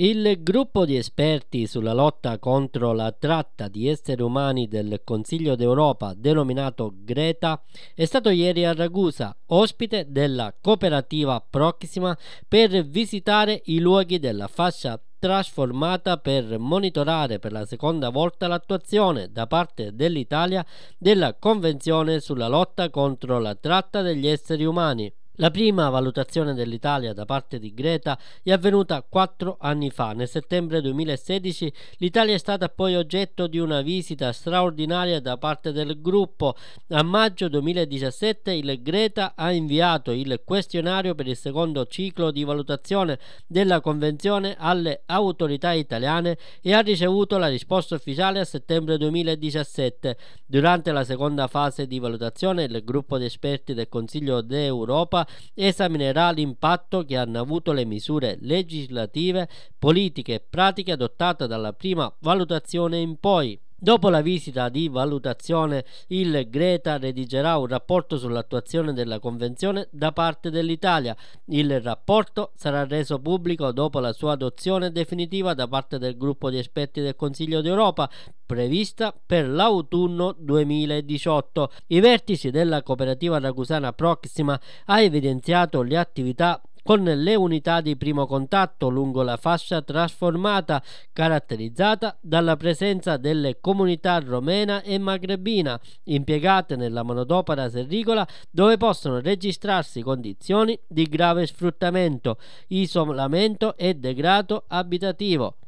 Il gruppo di esperti sulla lotta contro la tratta di esseri umani del Consiglio d'Europa, denominato Greta, è stato ieri a Ragusa, ospite della cooperativa Proxima, per visitare i luoghi della fascia trasformata per monitorare per la seconda volta l'attuazione da parte dell'Italia della Convenzione sulla lotta contro la tratta degli esseri umani. La prima valutazione dell'Italia da parte di Greta è avvenuta quattro anni fa. Nel settembre 2016 l'Italia è stata poi oggetto di una visita straordinaria da parte del gruppo. A maggio 2017 il Greta ha inviato il questionario per il secondo ciclo di valutazione della Convenzione alle autorità italiane e ha ricevuto la risposta ufficiale a settembre 2017. Durante la seconda fase di valutazione il gruppo di esperti del Consiglio d'Europa esaminerà l'impatto che hanno avuto le misure legislative, politiche e pratiche adottate dalla prima valutazione in poi. Dopo la visita di valutazione, il Greta redigerà un rapporto sull'attuazione della Convenzione da parte dell'Italia. Il rapporto sarà reso pubblico dopo la sua adozione definitiva da parte del gruppo di esperti del Consiglio d'Europa, prevista per l'autunno 2018. I vertici della cooperativa ragusana Proxima ha evidenziato le attività con le unità di primo contatto lungo la fascia trasformata caratterizzata dalla presenza delle comunità romena e magrebina impiegate nella manodopera serricola dove possono registrarsi condizioni di grave sfruttamento, isolamento e degrado abitativo.